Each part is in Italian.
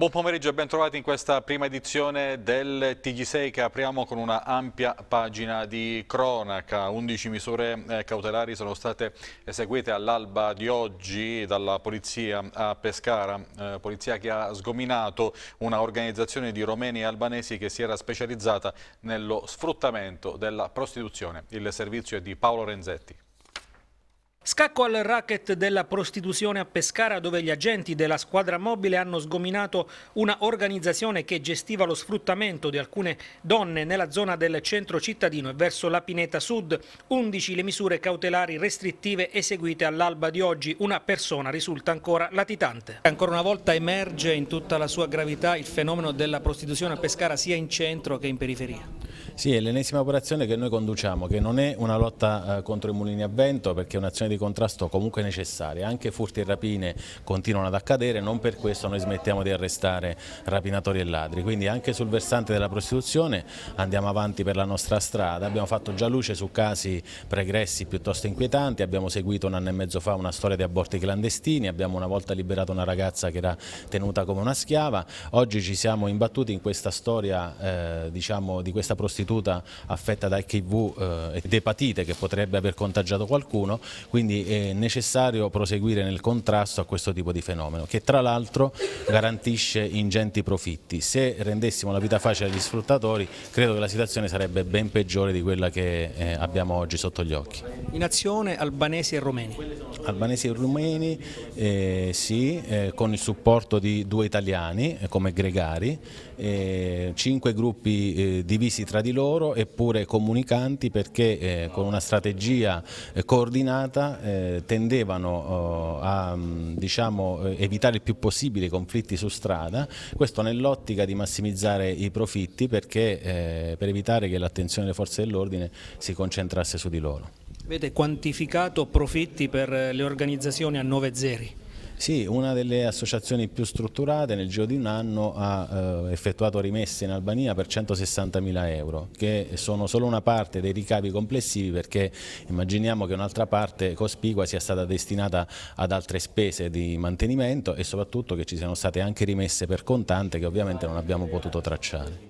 Buon pomeriggio e ben trovati in questa prima edizione del TG6 che apriamo con una ampia pagina di cronaca. 11 misure eh, cautelari sono state eseguite all'alba di oggi dalla polizia a Pescara, eh, polizia che ha sgominato una organizzazione di romeni e albanesi che si era specializzata nello sfruttamento della prostituzione. Il servizio è di Paolo Renzetti. Scacco al racket della prostituzione a Pescara dove gli agenti della squadra mobile hanno sgominato una organizzazione che gestiva lo sfruttamento di alcune donne nella zona del centro cittadino e verso la Pineta Sud. 11 le misure cautelari restrittive eseguite all'alba di oggi. Una persona risulta ancora latitante. Ancora una volta emerge in tutta la sua gravità il fenomeno della prostituzione a Pescara sia in centro che in periferia. Sì, è l'ennesima operazione che noi conduciamo, che non è una lotta eh, contro i mulini a vento perché è un'azione di contrasto comunque necessaria, anche furti e rapine continuano ad accadere, non per questo noi smettiamo di arrestare rapinatori e ladri, quindi anche sul versante della prostituzione andiamo avanti per la nostra strada, abbiamo fatto già luce su casi pregressi piuttosto inquietanti, abbiamo seguito un anno e mezzo fa una storia di aborti clandestini, abbiamo una volta liberato una ragazza che era tenuta come una schiava, oggi ci siamo imbattuti in questa storia eh, diciamo, di questa prostituzione prostituta affetta da HIV eh, ed epatite che potrebbe aver contagiato qualcuno, quindi è necessario proseguire nel contrasto a questo tipo di fenomeno che tra l'altro garantisce ingenti profitti. Se rendessimo la vita facile agli sfruttatori credo che la situazione sarebbe ben peggiore di quella che eh, abbiamo oggi sotto gli occhi. In azione albanesi e rumeni? Albanesi e rumeni eh, sì, eh, con il supporto di due italiani eh, come gregari, eh, cinque gruppi divisi tra di loro loro eppure comunicanti perché eh, con una strategia eh, coordinata eh, tendevano oh, a mm, diciamo, eh, evitare il più possibile i conflitti su strada, questo nell'ottica di massimizzare i profitti perché, eh, per evitare che l'attenzione delle forze dell'ordine si concentrasse su di loro. Avete quantificato profitti per le organizzazioni a 9 zeri? Sì, una delle associazioni più strutturate nel giro di un anno ha eh, effettuato rimesse in Albania per 160.000 euro, che sono solo una parte dei ricavi complessivi perché immaginiamo che un'altra parte cospicua sia stata destinata ad altre spese di mantenimento e soprattutto che ci siano state anche rimesse per contante che ovviamente non abbiamo potuto tracciare.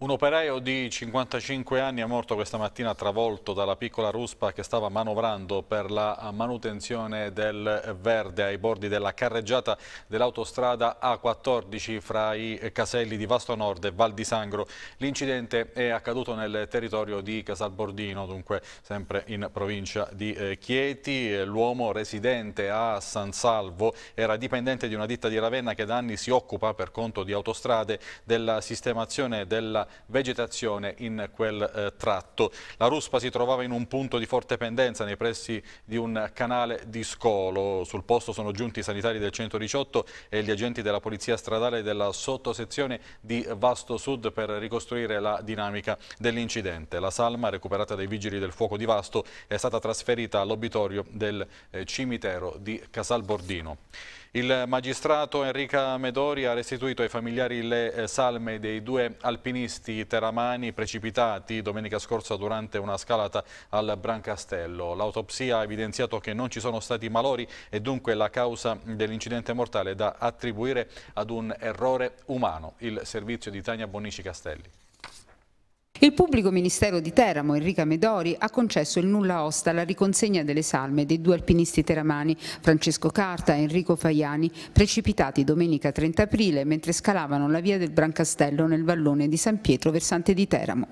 Un operaio di 55 anni è morto questa mattina travolto dalla piccola ruspa che stava manovrando per la manutenzione del verde ai bordi della carreggiata dell'autostrada A14 fra i caselli di Vasto Nord e Val di Sangro. L'incidente è accaduto nel territorio di Casalbordino, dunque sempre in provincia di eh, Chieti. L'uomo residente a San Salvo era dipendente di una ditta di Ravenna che da anni si occupa per conto di autostrade della sistemazione della vegetazione in quel eh, tratto. La ruspa si trovava in un punto di forte pendenza nei pressi di un canale di scolo. Sul posto sono giunti i sanitari del 118 e gli agenti della polizia stradale della sottosezione di Vasto Sud per ricostruire la dinamica dell'incidente. La salma recuperata dai vigili del fuoco di Vasto è stata trasferita all'obitorio del eh, cimitero di Casal Bordino. Il magistrato Enrica Medori ha restituito ai familiari le eh, salme dei due alpinisti teramani precipitati domenica scorsa durante una scalata al Brancastello. L'autopsia ha evidenziato che non ci sono stati malori e dunque la causa dell'incidente mortale è da attribuire ad un errore umano. Il servizio di Tania Bonici Castelli. Il pubblico ministero di Teramo, Enrica Medori, ha concesso il nulla osta alla riconsegna delle salme dei due alpinisti teramani, Francesco Carta e Enrico Faiani, precipitati domenica 30 aprile mentre scalavano la via del Brancastello nel vallone di San Pietro, versante di Teramo.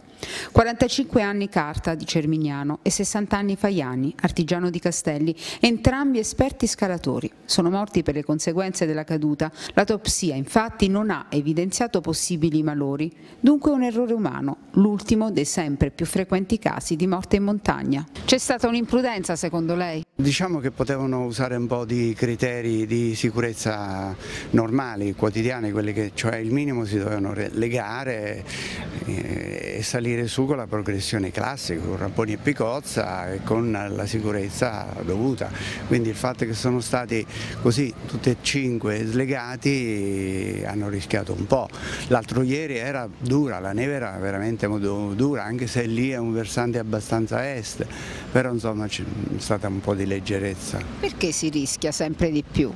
45 anni Carta di Cermignano e 60 anni Faiani, artigiano di Castelli, entrambi esperti scalatori. Sono morti per le conseguenze della caduta. L'autopsia infatti non ha evidenziato possibili malori, dunque un errore umano. Lui ultimo dei sempre più frequenti casi di morte in montagna. C'è stata un'imprudenza secondo lei? Diciamo che potevano usare un po' di criteri di sicurezza normali, quotidiani, quelli che cioè il minimo si dovevano legare eh, salire su con la progressione classica, con ramponi e picozza e con la sicurezza dovuta. Quindi il fatto che sono stati così tutti e cinque slegati eh, hanno rischiato un po'. L'altro ieri era dura, la neve era veramente molto dura, anche se lì è un versante abbastanza est, però insomma c'è stata un po' di leggerezza. Perché si rischia sempre di più?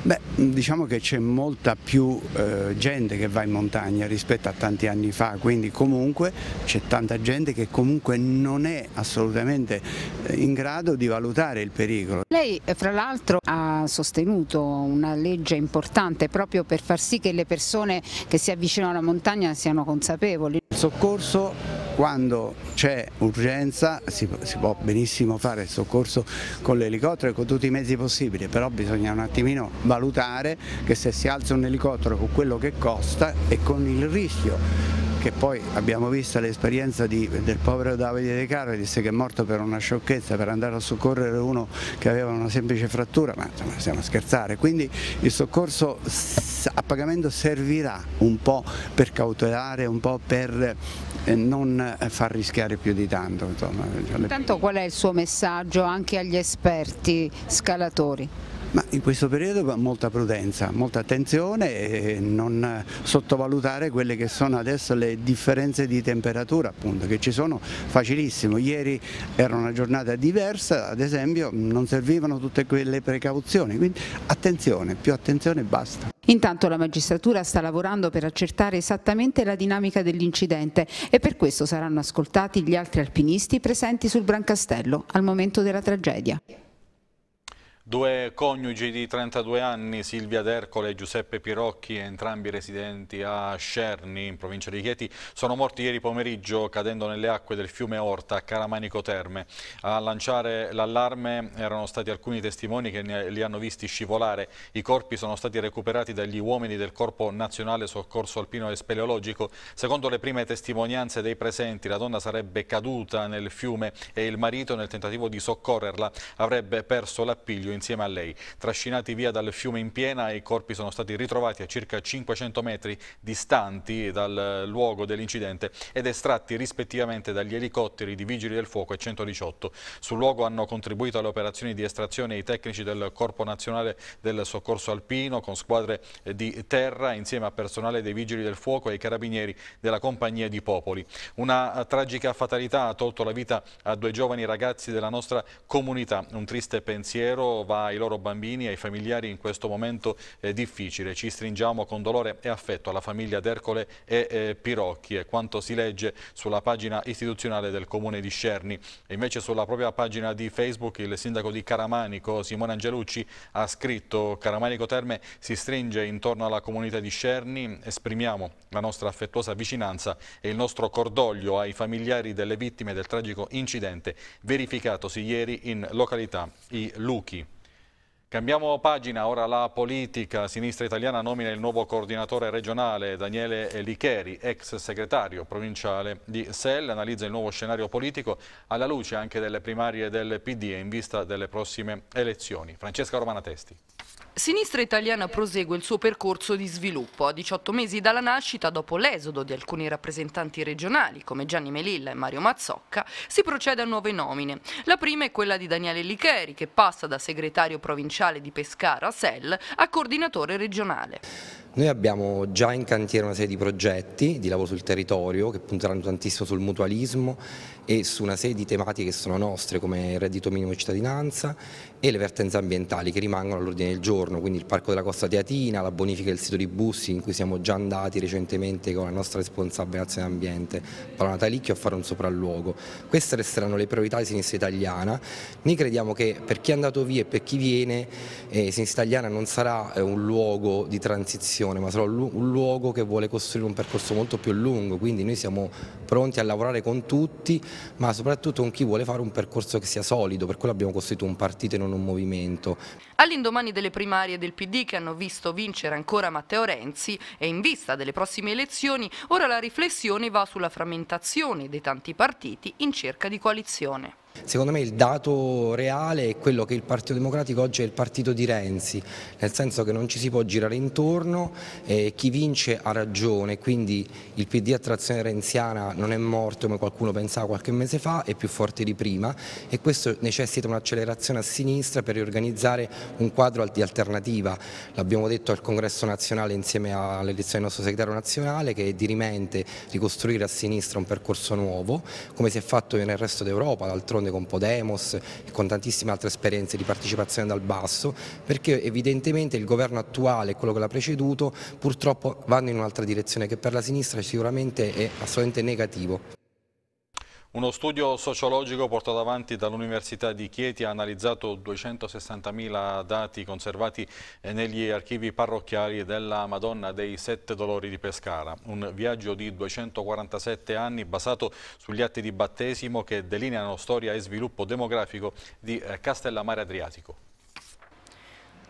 Beh, diciamo che c'è molta più eh, gente che va in montagna rispetto a tanti anni fa, quindi comunque c'è tanta gente che comunque non è assolutamente eh, in grado di valutare il pericolo. Lei eh, fra l'altro ha sostenuto una legge importante proprio per far sì che le persone che si avvicinano alla montagna siano consapevoli. Il soccorso quando c'è urgenza si, si, può benissimo fare il soccorso con l'elicottero e con tutti i mezzi possibili, però bisogna un attimino valutare che se si alza un elicottero con quello che costa e con il rischio che poi abbiamo visto l'esperienza del povero Davide De disse che è morto per una sciocchezza, per andare a soccorrere uno che aveva una semplice frattura, ma insomma stiamo a scherzare, quindi il soccorso a pagamento servirà un po' per cautelare, un po' per non eh, far rischiare più di tanto. Insomma. Cioè Intanto qual è il suo messaggio anche agli esperti scalatori? Ma in questo periodo molta prudenza, molta attenzione e non eh, sottovalutare quelle che sono adesso le differenze di temperatura appunto, che ci sono facilissimo. Ieri era una giornata diversa, ad esempio non servivano tutte quelle precauzioni, quindi attenzione, più attenzione e basta. Intanto la magistratura sta lavorando per accertare esattamente la dinamica dell'incidente e per questo saranno ascoltati gli altri alpinisti presenti sul Brancastello al momento della tragedia. Due coniugi di 32 anni, Silvia D'Ercole e Giuseppe Pirocchi, entrambi residenti a Scerni, in provincia di Chieti, sono morti ieri pomeriggio cadendo nelle acque del fiume Orta a Caramanico Terme. A lanciare l'allarme erano stati alcuni testimoni che li hanno visti scivolare. I corpi sono stati recuperati dagli uomini del Corpo Nazionale Soccorso Alpino e Speleologico. Secondo le prime testimonianze dei presenti, la donna sarebbe caduta nel fiume e il marito, nel tentativo di soccorrerla, avrebbe perso l'appiglio insieme a lei. Trascinati via dal fiume in piena, i corpi sono stati ritrovati a circa 500 metri distanti dal luogo dell'incidente ed estratti rispettivamente dagli elicotteri di Vigili del Fuoco e 118. Sul luogo hanno contribuito alle operazioni di estrazione i tecnici del Corpo Nazionale del Soccorso Alpino con squadre di terra insieme a personale dei Vigili del Fuoco e ai carabinieri della Compagnia di Popoli. Una tragica fatalità ha tolto la vita a due giovani ragazzi della nostra comunità. Un triste pensiero va ai loro bambini e ai familiari in questo momento eh, difficile. Ci stringiamo con dolore e affetto alla famiglia d'Ercole e eh, Pirocchi e quanto si legge sulla pagina istituzionale del comune di Scerni. E invece sulla propria pagina di Facebook il sindaco di Caramanico Simone Angelucci ha scritto Caramanico Terme si stringe intorno alla comunità di Scerni, esprimiamo la nostra affettuosa vicinanza e il nostro cordoglio ai familiari delle vittime del tragico incidente verificatosi ieri in località I Luchi. Cambiamo pagina, ora la politica. Sinistra Italiana nomina il nuovo coordinatore regionale Daniele Licheri, ex segretario provinciale di SEL, analizza il nuovo scenario politico alla luce anche delle primarie del PD e in vista delle prossime elezioni. Francesca Romana Testi. Sinistra italiana prosegue il suo percorso di sviluppo. A 18 mesi dalla nascita, dopo l'esodo di alcuni rappresentanti regionali come Gianni Melilla e Mario Mazzocca, si procede a nuove nomine. La prima è quella di Daniele Licheri, che passa da segretario provinciale provinciale di Pescara, SEL, a coordinatore regionale. Noi abbiamo già in cantiere una serie di progetti di lavoro sul territorio che punteranno tantissimo sul mutualismo e su una serie di tematiche che sono nostre come il reddito minimo e cittadinanza e le vertenze ambientali che rimangono all'ordine del giorno, quindi il Parco della Costa Teatina, la bonifica del sito di Bussi in cui siamo già andati recentemente con la nostra responsabile nazionale ambiente Paola Talicchio a fare un sopralluogo. Queste resteranno le priorità di Sinistra Italiana. Noi crediamo che per chi è andato via e per chi viene eh, Sinistra Italiana non sarà eh, un luogo di transizione ma sarà un luogo che vuole costruire un percorso molto più lungo, quindi noi siamo pronti a lavorare con tutti ma soprattutto con chi vuole fare un percorso che sia solido, per quello abbiamo costruito un partito e non un movimento. All'indomani delle primarie del PD che hanno visto vincere ancora Matteo Renzi e in vista delle prossime elezioni, ora la riflessione va sulla frammentazione dei tanti partiti in cerca di coalizione. Secondo me il dato reale è quello che il Partito Democratico oggi è il partito di Renzi, nel senso che non ci si può girare intorno, eh, chi vince ha ragione, quindi il PD attrazione renziana non è morto come qualcuno pensava qualche mese fa, è più forte di prima e questo necessita un'accelerazione a sinistra per riorganizzare un quadro di alternativa. L'abbiamo detto al congresso nazionale insieme all'elezione del nostro segretario nazionale che è di rimente ricostruire a sinistra un percorso nuovo, come si è fatto nel resto d'Europa, d'altronde Grande, con Podemos e con tantissime altre esperienze di partecipazione dal basso, perché evidentemente il governo attuale e quello che l'ha preceduto purtroppo vanno in un'altra direzione che per la sinistra sicuramente è assolutamente negativo. Uno studio sociologico portato avanti dall'Università di Chieti ha analizzato 260.000 dati conservati eh, negli archivi parrocchiali della Madonna dei Sette Dolori di Pescara. Un viaggio di 247 anni basato sugli atti di battesimo che delineano storia e sviluppo demografico di eh, Castellammare Adriatico.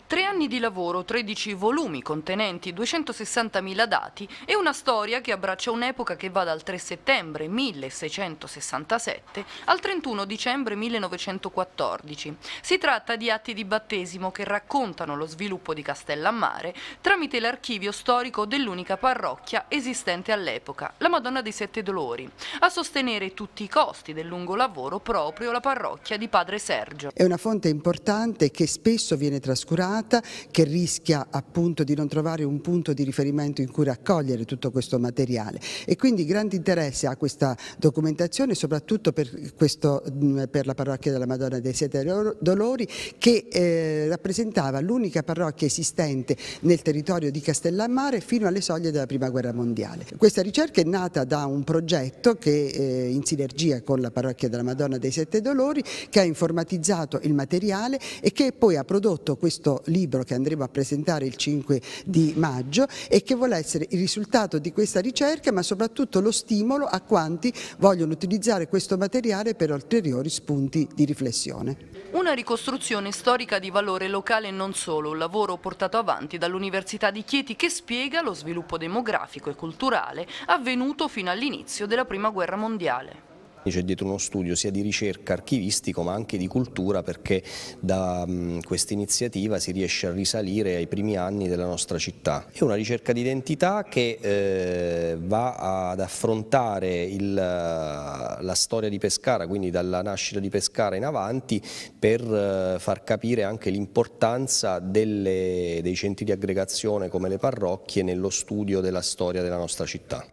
Tre anni di lavoro, 13 volumi contenenti 260.000 dati e una storia che abbraccia un'epoca che va dal 3 settembre 1667 al 31 dicembre 1914. Si tratta di atti di battesimo che raccontano lo sviluppo di Castellammare tramite l'archivio storico dell'unica parrocchia esistente all'epoca, la Madonna dei Sette Dolori, a sostenere tutti i costi del lungo lavoro proprio la parrocchia di Padre Sergio. È una fonte importante che spesso viene trascurata formata che rischia appunto di non trovare un punto di riferimento in cui raccogliere tutto questo materiale e quindi grande interesse a questa documentazione soprattutto per, questo, mm, per la parrocchia della Madonna dei Sette Dolori che eh, rappresentava l'unica parrocchia esistente nel territorio di Castellammare fino alle soglie della Prima Guerra Mondiale. Questa ricerca è nata da un progetto che eh, in sinergia con la parrocchia della Madonna dei Sette Dolori che ha informatizzato il materiale e che poi ha prodotto questo libro che andremo a presentare il 5 di maggio e che vuole essere il risultato di questa ricerca ma soprattutto lo stimolo a quanti vogliono utilizzare questo materiale per ulteriori spunti di riflessione. Una ricostruzione storica di valore locale e non solo, un lavoro portato avanti dall'Università di Chieti che spiega lo sviluppo demografico e culturale avvenuto fino all'inizio della Prima Guerra Mondiale. C'è dietro uno studio sia di ricerca archivistico ma anche di cultura perché da mm, questa iniziativa si riesce a risalire ai primi anni della nostra città. È una ricerca di identità che eh, va ad affrontare il, eh, la storia di Pescara, quindi dalla nascita di Pescara in avanti per eh, far capire anche l'importanza dei centri di aggregazione come le parrocchie nello studio della storia della nostra città.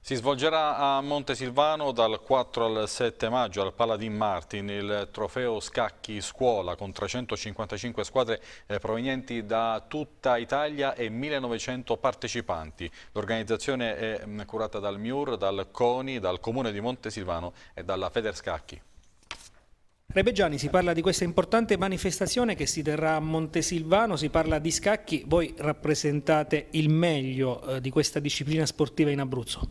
Si svolgerà a Montesilvano dal 4 al 7 maggio al Paladin Martin il trofeo Scacchi Scuola con 355 squadre eh, provenienti da tutta Italia e 1900 partecipanti. L'organizzazione è mm, curata dal MIUR, dal CONI, dal Comune di Montesilvano e dalla Federscacchi. Rebeggiani, si parla di questa importante manifestazione che si terrà a Montesilvano, si parla di scacchi, voi rappresentate il meglio eh, di questa disciplina sportiva in Abruzzo.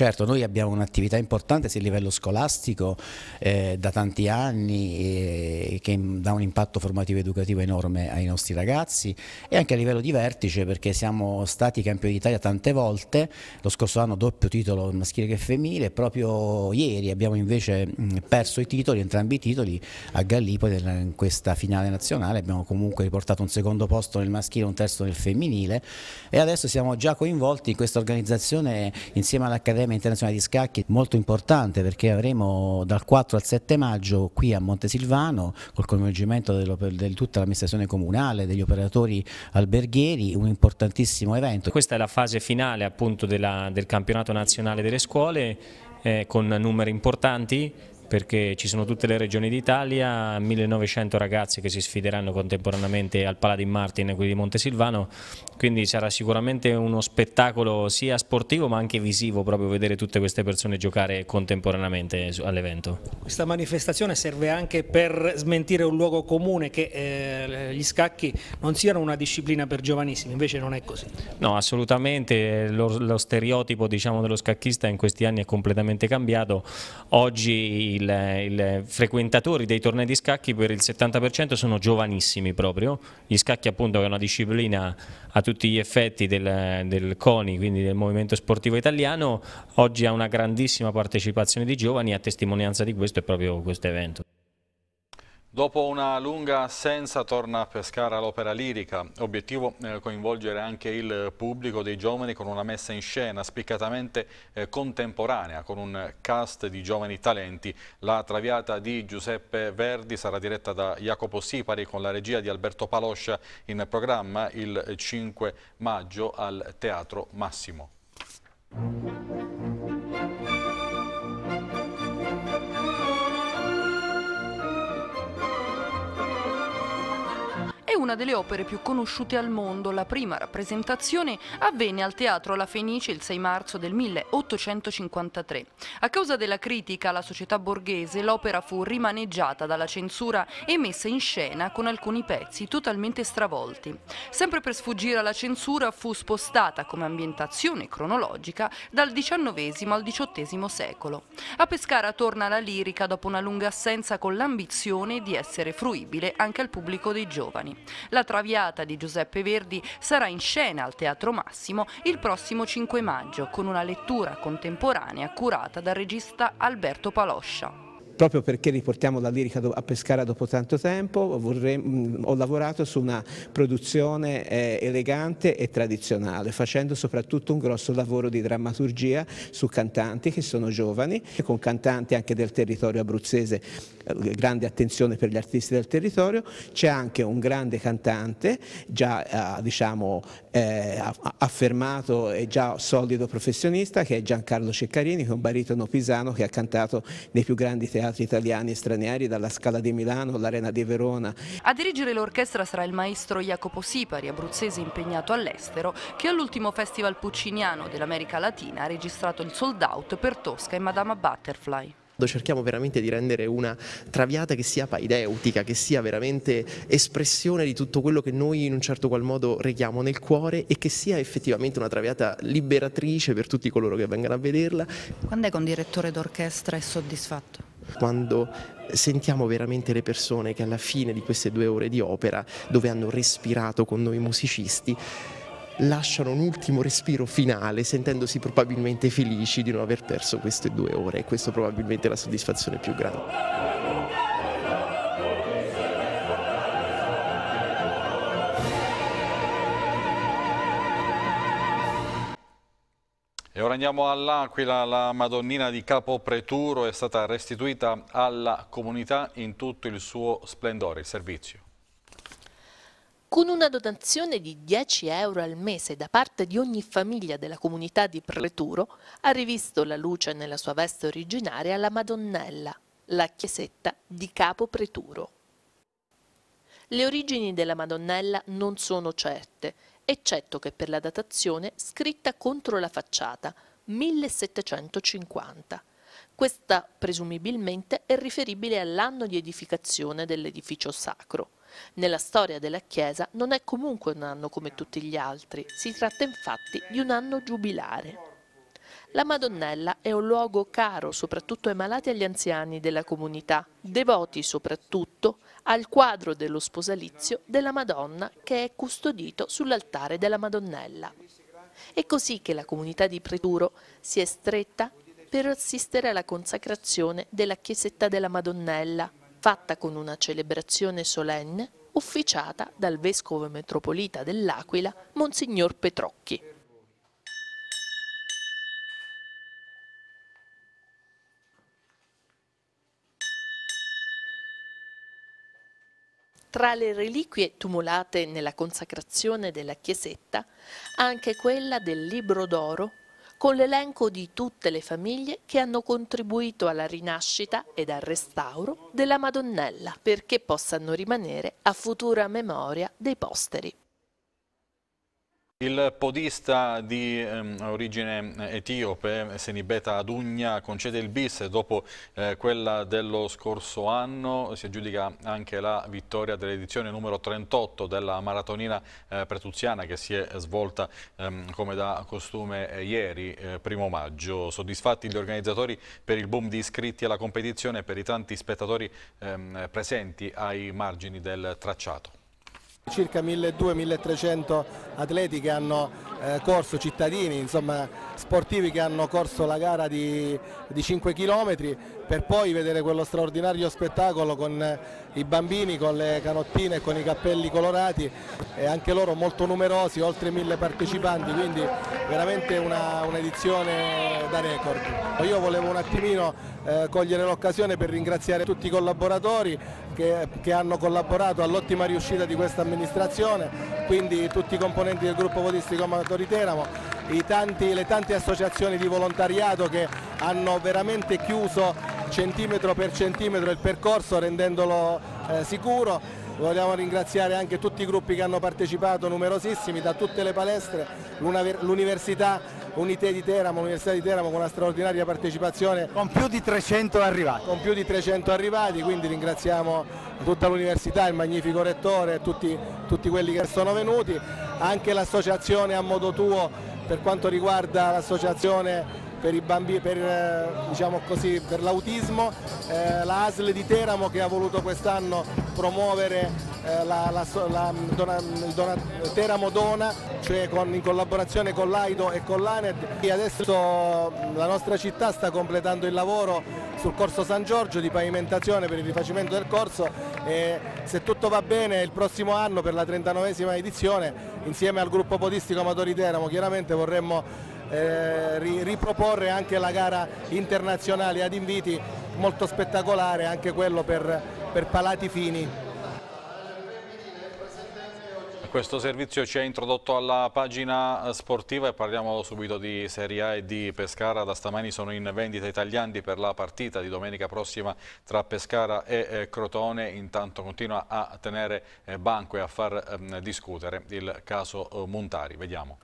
Certo, noi abbiamo un'attività importante sia a livello scolastico eh, da tanti anni eh, che dà un impatto formativo ed educativo enorme ai nostri ragazzi e anche a livello di vertice perché siamo stati campioni d'Italia tante volte, lo scorso anno doppio titolo maschile che femminile, proprio ieri abbiamo invece mm, perso i titoli, entrambi i titoli a Gallipoli in questa finale nazionale, abbiamo comunque riportato un secondo posto nel maschile e un terzo nel femminile e adesso siamo già coinvolti in questa organizzazione insieme all'Accademia Accademia Internazionale di Scacchi molto importante perché avremo dal 4 al 7 maggio qui a Montesilvano col coinvolgimento di tutta l'amministrazione comunale, degli operatori alberghieri, un importantissimo evento. Questa è la fase finale appunto della, del campionato nazionale delle scuole eh, con numeri importanti perché ci sono tutte le regioni d'Italia, 1900 ragazzi che si sfideranno contemporaneamente al Paladin Martin qui di Montesilvano, quindi sarà sicuramente uno spettacolo sia sportivo ma anche visivo proprio vedere tutte queste persone giocare contemporaneamente all'evento. Questa manifestazione serve anche per smentire un luogo comune che eh, gli scacchi non siano una disciplina per giovanissimi, invece non è così. No, assolutamente, lo, lo stereotipo diciamo, dello scacchista in questi anni è completamente cambiato, oggi i frequentatori dei tornei di scacchi per il 70% sono giovanissimi proprio, gli scacchi appunto è una disciplina a tutti gli effetti del, del CONI, quindi del Movimento Sportivo Italiano, oggi ha una grandissima partecipazione di giovani, a testimonianza di questo è proprio questo evento. Dopo una lunga assenza torna a Pescara l'opera lirica, obiettivo eh, coinvolgere anche il pubblico dei giovani con una messa in scena spiccatamente eh, contemporanea con un cast di giovani talenti. La Traviata di Giuseppe Verdi sarà diretta da Jacopo Sipari con la regia di Alberto Paloscia in programma il 5 maggio al Teatro Massimo. una delle opere più conosciute al mondo. La prima rappresentazione avvenne al Teatro La Fenice il 6 marzo del 1853. A causa della critica alla società borghese, l'opera fu rimaneggiata dalla censura e messa in scena con alcuni pezzi totalmente stravolti. Sempre per sfuggire alla censura fu spostata come ambientazione cronologica dal XIX al XVIII secolo. A Pescara torna la lirica dopo una lunga assenza con l'ambizione di essere fruibile anche al pubblico dei giovani. La Traviata di Giuseppe Verdi sarà in scena al Teatro Massimo il prossimo 5 maggio con una lettura contemporanea curata dal regista Alberto Paloscia proprio perché riportiamo la lirica a Pescara dopo tanto tempo, vorrei, mm, ho lavorato su una produzione eh, elegante e tradizionale, facendo soprattutto un grosso lavoro di drammaturgia su cantanti che sono giovani, con cantanti anche del territorio abruzzese, eh, grande attenzione per gli artisti del territorio, c'è anche un grande cantante già eh, diciamo, eh, affermato e già solido professionista che è Giancarlo Ceccarini, che è un baritono pisano che ha cantato nei più grandi teatri teatri italiani e stranieri, dalla Scala di Milano all'Arena di Verona. A dirigere l'orchestra sarà il maestro Jacopo Sipari, abruzzese impegnato all'estero, che all'ultimo festival pucciniano dell'America Latina ha registrato il sold out per Tosca e Madama Butterfly cerchiamo veramente di rendere una traviata che sia paideutica, che sia veramente espressione di tutto quello che noi in un certo qual modo reghiamo nel cuore e che sia effettivamente una traviata liberatrice per tutti coloro che vengano a vederla. Quando è che un direttore d'orchestra è soddisfatto? quando sentiamo veramente le persone che alla fine di queste due ore di opera, dove hanno respirato con noi musicisti, lasciano un ultimo respiro finale sentendosi probabilmente felici di non aver perso queste due ore e questo probabilmente è la soddisfazione più grande. E ora andiamo all'Aquila, la Madonnina di Capo Preturo è stata restituita alla comunità in tutto il suo splendore, il servizio. Con una donazione di 10 euro al mese da parte di ogni famiglia della comunità di Preturo, ha rivisto la luce nella sua veste originaria la Madonnella, la chiesetta di Capo Preturo. Le origini della Madonnella non sono certe, eccetto che per la datazione scritta contro la facciata 1750. Questa presumibilmente è riferibile all'anno di edificazione dell'edificio sacro. Nella storia della Chiesa non è comunque un anno come tutti gli altri, si tratta infatti di un anno giubilare. La Madonnella è un luogo caro soprattutto ai malati e agli anziani della comunità, devoti soprattutto al quadro dello sposalizio della Madonna che è custodito sull'altare della Madonnella. È così che la comunità di Preturo si è stretta per assistere alla consacrazione della chiesetta della Madonnella, fatta con una celebrazione solenne ufficiata dal vescovo metropolita dell'Aquila, Monsignor Petrocchi. Tra le reliquie tumulate nella consacrazione della chiesetta, anche quella del Libro d'Oro, con l'elenco di tutte le famiglie che hanno contribuito alla rinascita ed al restauro della Madonnella, perché possano rimanere a futura memoria dei posteri. Il podista di ehm, origine eh, etiope, Senibeta Adugna, concede il bis dopo eh, quella dello scorso anno. Si aggiudica anche la vittoria dell'edizione numero 38 della maratonina eh, pretuziana che si è svolta ehm, come da costume eh, ieri, eh, primo maggio. Soddisfatti gli organizzatori per il boom di iscritti alla competizione e per i tanti spettatori ehm, presenti ai margini del tracciato. Circa 1200-1300 atleti che hanno eh, corso, cittadini, insomma sportivi che hanno corso la gara di, di 5 km per poi vedere quello straordinario spettacolo con eh, i bambini, con le canottine e con i cappelli colorati e anche loro molto numerosi, oltre mille partecipanti, quindi veramente un'edizione un da record. Io volevo un attimino eh, cogliere l'occasione per ringraziare tutti i collaboratori che, che hanno collaborato all'ottima riuscita di questa amministrazione, quindi tutti i componenti del gruppo Votistico Amatori Teramo, tanti, le tante associazioni di volontariato che hanno veramente chiuso centimetro per centimetro il percorso rendendolo eh, sicuro. Vogliamo ringraziare anche tutti i gruppi che hanno partecipato, numerosissimi, da tutte le palestre, l'Università Unite di Teramo, l'Università di Teramo con una straordinaria partecipazione. Con più di 300 arrivati. Con più di 300 arrivati, quindi ringraziamo tutta l'Università, il magnifico Rettore, tutti, tutti quelli che sono venuti, anche l'associazione a modo tuo per quanto riguarda l'associazione per, i bambini, per, eh, diciamo così, per l'autismo, eh, la ASL di Teramo che ha voluto quest'anno promuovere eh, la, la, la mm, dona, dona, Teramo Dona, cioè con, in collaborazione con l'AIDO e con l'ANET. E adesso mm, la nostra città sta completando il lavoro sul corso San Giorgio di pavimentazione per il rifacimento del corso e se tutto va bene il prossimo anno per la 39esima edizione insieme al gruppo podistico Amatori Teramo chiaramente vorremmo eh, ri, riproporre anche la gara internazionale ad inviti, molto spettacolare anche quello per, per palati fini. Questo servizio ci ha introdotto alla pagina sportiva e parliamo subito di Serie A e di Pescara. Da stamani sono in vendita i tagliandi per la partita di domenica prossima tra Pescara e eh, Crotone. Intanto continua a tenere eh, banco e a far ehm, discutere il caso eh, Montari. Vediamo.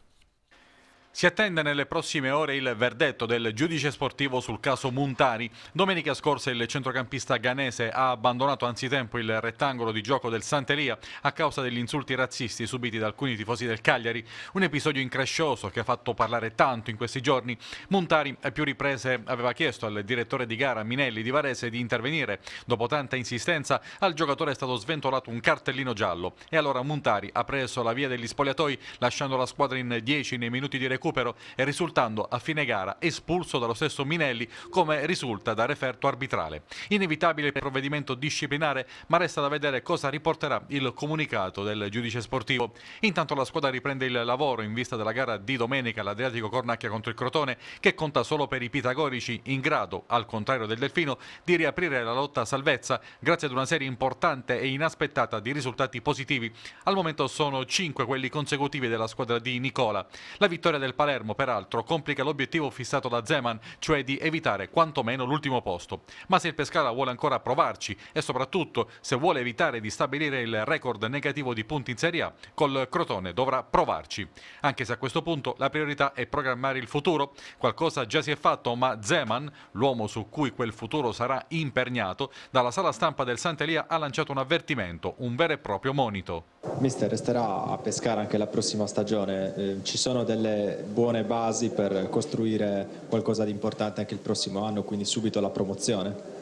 Si attende nelle prossime ore il verdetto del giudice sportivo sul caso Muntari. Domenica scorsa il centrocampista ganese ha abbandonato anzitempo il rettangolo di gioco del Santeria a causa degli insulti razzisti subiti da alcuni tifosi del Cagliari. Un episodio increscioso che ha fatto parlare tanto in questi giorni. Muntari a più riprese aveva chiesto al direttore di gara Minelli di Varese di intervenire. Dopo tanta insistenza al giocatore è stato sventolato un cartellino giallo e allora Muntari ha preso la via degli spogliatoi lasciando la squadra in 10 nei minuti di recupero recupero e risultando a fine gara espulso dallo stesso Minelli come risulta da referto arbitrale. Inevitabile il provvedimento disciplinare ma resta da vedere cosa riporterà il comunicato del giudice sportivo. Intanto la squadra riprende il lavoro in vista della gara di domenica all'Adriatico Cornacchia contro il Crotone che conta solo per i pitagorici in grado, al contrario del Delfino, di riaprire la lotta a salvezza grazie ad una serie importante e inaspettata di risultati positivi. Al momento sono 5 quelli consecutivi della squadra di Nicola. La vittoria del del Palermo, peraltro, complica l'obiettivo fissato da Zeman, cioè di evitare quantomeno l'ultimo posto. Ma se il Pescara vuole ancora provarci e soprattutto se vuole evitare di stabilire il record negativo di punti in Serie A, col Crotone dovrà provarci. Anche se a questo punto la priorità è programmare il futuro, qualcosa già si è fatto, ma Zeman, l'uomo su cui quel futuro sarà impergnato, dalla sala stampa del Sant'Elia ha lanciato un avvertimento, un vero e proprio monito. Mister, resterà a Pescara anche la prossima stagione. Eh, ci sono delle buone basi per costruire qualcosa di importante anche il prossimo anno, quindi subito la promozione?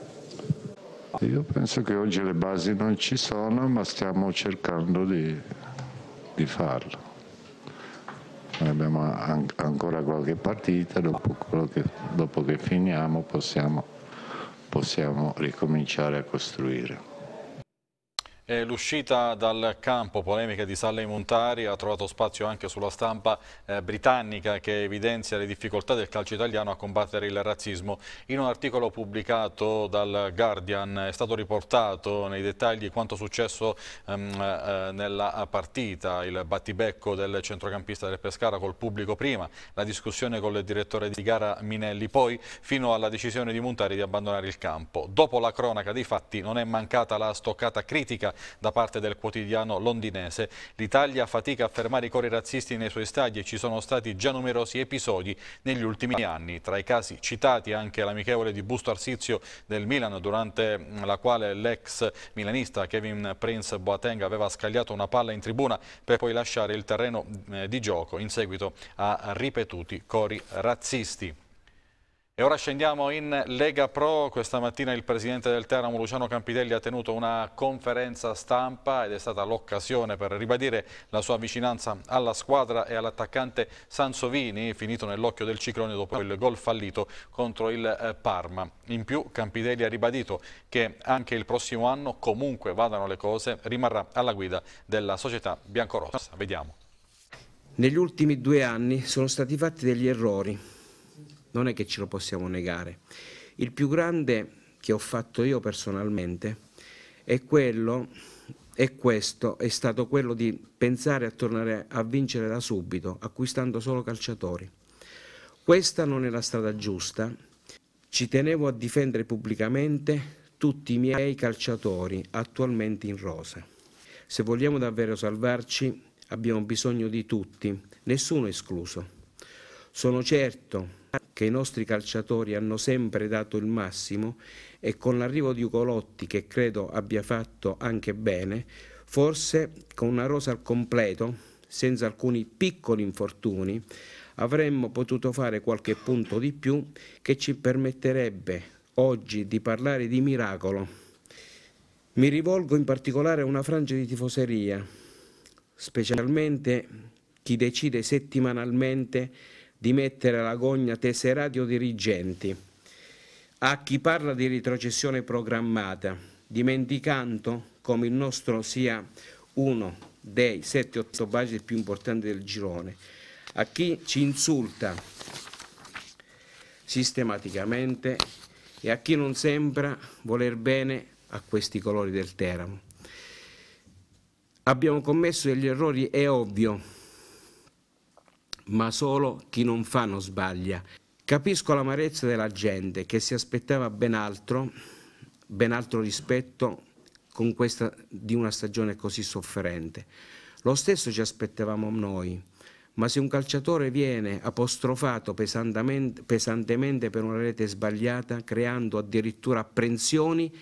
Io penso che oggi le basi non ci sono, ma stiamo cercando di, di farlo. Noi abbiamo an ancora qualche partita, dopo, che, dopo che finiamo possiamo, possiamo ricominciare a costruire. Eh, l'uscita dal campo, polemica di Sallei Montari, ha trovato spazio anche sulla stampa eh, britannica che evidenzia le difficoltà del calcio italiano a combattere il razzismo. In un articolo pubblicato dal Guardian è stato riportato nei dettagli quanto successo ehm, eh, nella partita, il battibecco del centrocampista del Pescara col pubblico prima, la discussione con il direttore di gara Minelli poi, fino alla decisione di Montari di abbandonare il campo. Dopo la cronaca dei fatti non è mancata la stoccata critica da parte del quotidiano londinese. L'Italia fatica a fermare i cori razzisti nei suoi stadi e ci sono stati già numerosi episodi negli ultimi anni. Tra i casi citati anche l'amichevole di Busto Arsizio del Milan, durante la quale l'ex milanista Kevin Prince Boateng aveva scagliato una palla in tribuna per poi lasciare il terreno eh, di gioco in seguito a ripetuti cori razzisti. E ora scendiamo in Lega Pro, questa mattina il presidente del Teramo Luciano Campidelli ha tenuto una conferenza stampa ed è stata l'occasione per ribadire la sua vicinanza alla squadra e all'attaccante Sansovini, finito nell'occhio del ciclone dopo il gol fallito contro il eh, Parma. In più Campidelli ha ribadito che anche il prossimo anno, comunque vadano le cose, rimarrà alla guida della società biancorossa. Vediamo. Negli ultimi due anni sono stati fatti degli errori non è che ce lo possiamo negare. Il più grande che ho fatto io personalmente è quello e questo è stato quello di pensare a tornare a vincere da subito, acquistando solo calciatori. Questa non è la strada giusta. Ci tenevo a difendere pubblicamente tutti i miei calciatori attualmente in rosa. Se vogliamo davvero salvarci, abbiamo bisogno di tutti, nessuno escluso. Sono certo che i nostri calciatori hanno sempre dato il massimo e con l'arrivo di Ugolotti, che credo abbia fatto anche bene, forse con una rosa al completo, senza alcuni piccoli infortuni, avremmo potuto fare qualche punto di più che ci permetterebbe oggi di parlare di miracolo. Mi rivolgo in particolare a una frangia di tifoseria, specialmente chi decide settimanalmente di mettere alla gogna tesserati o dirigenti, a chi parla di retrocessione programmata, dimenticando come il nostro sia uno dei 7-8 basi più importanti del girone, a chi ci insulta sistematicamente e a chi non sembra voler bene a questi colori del Teramo. Abbiamo commesso degli errori, è ovvio, ma solo chi non fa non sbaglia. Capisco l'amarezza della gente che si aspettava ben altro, ben altro rispetto con questa di una stagione così sofferente. Lo stesso ci aspettavamo noi, ma se un calciatore viene apostrofato pesantemente, per una rete sbagliata, creando addirittura apprensioni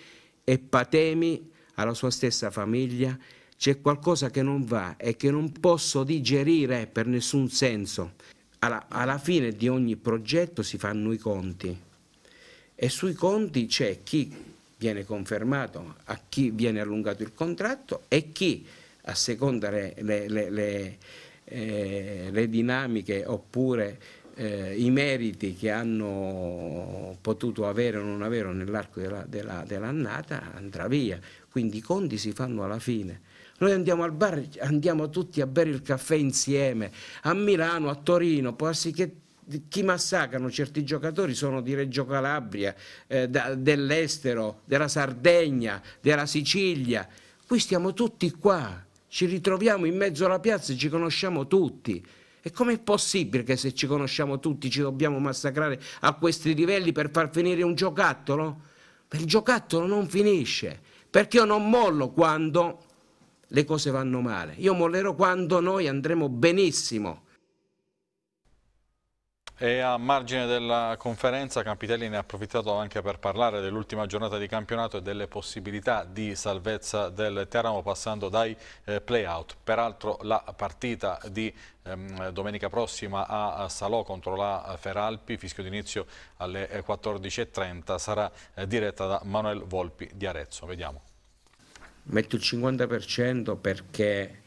e patemi alla sua stessa famiglia c'è qualcosa che non va e che non posso digerire per nessun senso. Alla, alla fine di ogni progetto si fanno i conti e sui conti c'è chi viene confermato, a chi viene allungato il contratto e chi a seconda le, le, le, eh, le dinamiche oppure eh, i meriti che hanno potuto avere o non avere nell'arco della, della, dell'annata andrà via. Quindi i conti si fanno alla fine. Noi andiamo al bar, andiamo tutti a bere il caffè insieme, a Milano, a Torino, può essere che chi massacrano certi giocatori sono di Reggio Calabria, eh, da, dell'estero, della Sardegna, della Sicilia. Qui stiamo tutti qua, ci ritroviamo in mezzo alla piazza e ci conosciamo tutti. E com'è possibile che se ci conosciamo tutti ci dobbiamo massacrare a questi livelli per far finire un giocattolo? Per il giocattolo non finisce, perché io non mollo quando le cose vanno male. Io mollerò quando noi andremo benissimo. E a margine della conferenza Campitelli ne ha approfittato anche per parlare dell'ultima giornata di campionato e delle possibilità di salvezza del Teramo passando dai eh, playout. Peraltro la partita di ehm, domenica prossima a Salò contro la Feralpi, fischio d'inizio alle 14.30, eh, sarà eh, diretta da Manuel Volpi di Arezzo. Vediamo metto il 50% perché,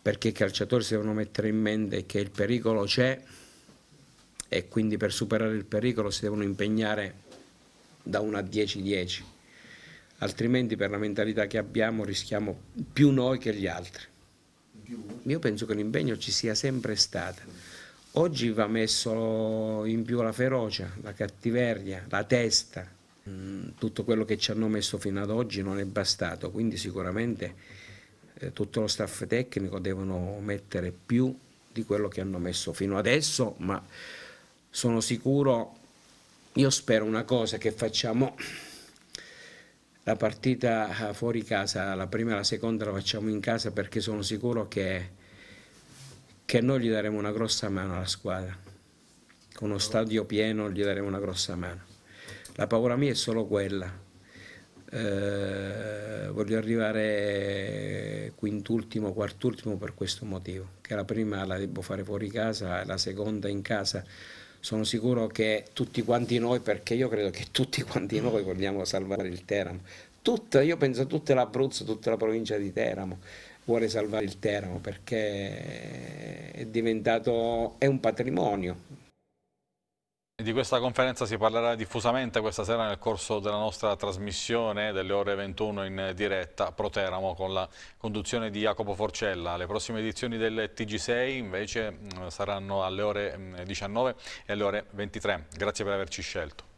perché i calciatori si devono mettere in mente che il pericolo c'è e quindi per superare il pericolo si devono impegnare da 1 a 10-10, altrimenti per la mentalità che abbiamo rischiamo più noi che gli altri. Io penso che l'impegno ci sia sempre stato. Oggi va messo in più la ferocia, la cattiveria, la testa, Mm, tutto quello che ci hanno messo fino ad oggi non è bastato, quindi sicuramente eh, tutto lo staff tecnico devono mettere più di quello che hanno messo fino adesso, ma sono sicuro, io spero una cosa, che facciamo la partita eh, fuori casa, la prima e la seconda la facciamo in casa perché sono sicuro che, che noi gli daremo una grossa mano alla squadra, con uno stadio pieno gli daremo una grossa mano. La paura mia è solo quella. Eh, voglio arrivare quintultimo, quartultimo per questo motivo, che la prima la devo fare fuori casa e la seconda in casa. Sono sicuro che tutti quanti noi, perché io credo che tutti quanti noi vogliamo salvare il Teramo, tutta, io penso tutta l'Abruzzo, tutta la provincia di Teramo vuole salvare il Teramo perché è diventato, è un patrimonio, di questa conferenza si parlerà diffusamente questa sera nel corso della nostra trasmissione delle ore 21 in diretta a Proteramo con la conduzione di Jacopo Forcella. Le prossime edizioni del TG6 invece mm, saranno alle ore 19 mm, e alle ore 23. Grazie per averci scelto.